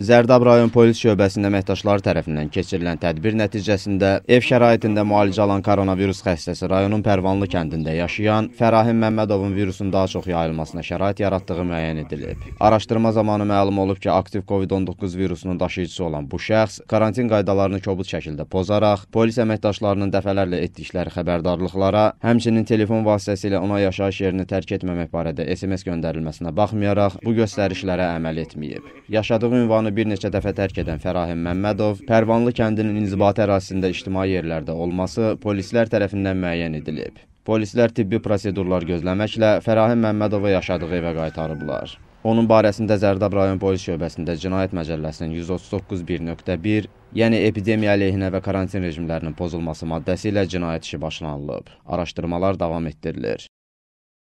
Zərdab rayon polis şöbəsinin əməkdaşları tərəfindən keçirilən tədbir nəticəsində ev şəraitində müalicə alan koronavirus xəstəsi rayonun Pərvanlı kəndində yaşayan Fərahim Məmmədovun virusun daha çox yayılmasına şərait yaratdığı müəyyən edilib. Araşdırma zamanı məlum olub ki, aktiv COVID-19 virusunun daşıyıcısı olan bu şəxs karantin qaydalarını kobud şəkildə pozaraq polis əməkdaşlarının dəfələrlə etdikləri xəbərdarlıqlara, həmçinin telefon vasitəsilə ona yaşayış yerini tərk etməmək barədə SMS göndərilməsinə baxmayaraq bu göstərişlərə əməl etməyib. Yaşadığı ünvanı rayonu bir neçə dəfə tərk edən Fərahim Məmmədov, Pərvanlı kəndinin inzibati ərazisində ictimai yerlərdə olması polislər tərəfindən müəyyən edilib. Polislər tibbi prosedurlar gözləməklə Fərahim Məmmədovu yaşadığı evə qaytarıblar. Onun barəsində Zərdab rayon polis şöbəsində Cinayət Məcəlləsinin 139.1, yəni epidemiya əleyhinə və karantin rejimlərinin pozulması maddəsi ilə cinayət işi başlanılıb. Araşdırmalar davam etdirilir.